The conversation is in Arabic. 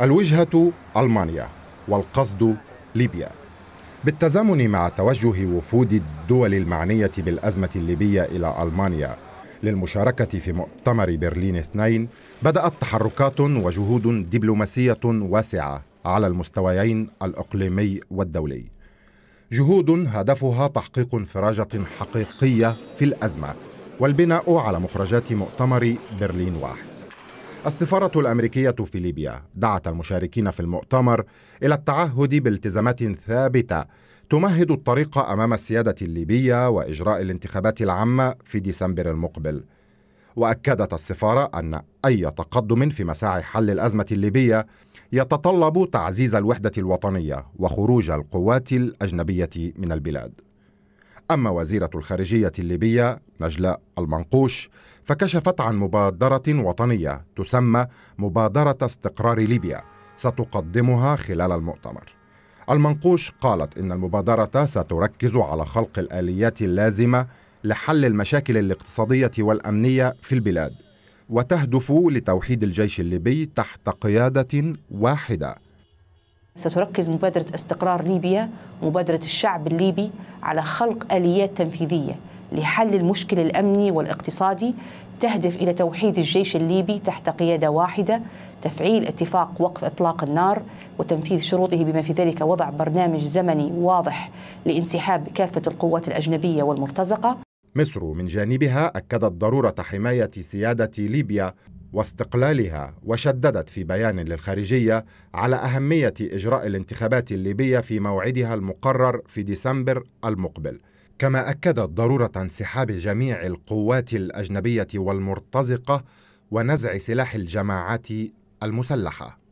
الوجهة ألمانيا والقصد ليبيا بالتزامن مع توجه وفود الدول المعنية بالأزمة الليبية إلى ألمانيا للمشاركة في مؤتمر برلين اثنين بدأت تحركات وجهود دبلوماسية واسعة على المستويين الإقليمي والدولي جهود هدفها تحقيق انفراجة حقيقية في الأزمة والبناء على مخرجات مؤتمر برلين واحد السفارة الأمريكية في ليبيا دعت المشاركين في المؤتمر إلى التعهد بالتزامات ثابتة تمهد الطريق أمام السيادة الليبية وإجراء الانتخابات العامة في ديسمبر المقبل. وأكدت السفارة أن أي تقدم في مساعي حل الأزمة الليبية يتطلب تعزيز الوحدة الوطنية وخروج القوات الأجنبية من البلاد. أما وزيرة الخارجية الليبية نجلاء المنقوش فكشفت عن مبادرة وطنية تسمى مبادرة استقرار ليبيا ستقدمها خلال المؤتمر. المنقوش قالت إن المبادرة ستركز على خلق الآليات اللازمة لحل المشاكل الاقتصادية والأمنية في البلاد، وتهدف لتوحيد الجيش الليبي تحت قيادة واحدة. ستركز مبادرة استقرار ليبيا، مبادرة الشعب الليبي على خلق اليات تنفيذيه لحل المشكل الامني والاقتصادي تهدف الى توحيد الجيش الليبي تحت قياده واحده تفعيل اتفاق وقف اطلاق النار وتنفيذ شروطه بما في ذلك وضع برنامج زمني واضح لانسحاب كافه القوات الاجنبيه والمرتزقه مصر من جانبها اكدت ضروره حمايه سياده ليبيا واستقلالها وشددت في بيان للخارجيه على اهميه اجراء الانتخابات الليبيه في موعدها المقرر في ديسمبر المقبل كما اكدت ضروره انسحاب جميع القوات الاجنبيه والمرتزقه ونزع سلاح الجماعات المسلحه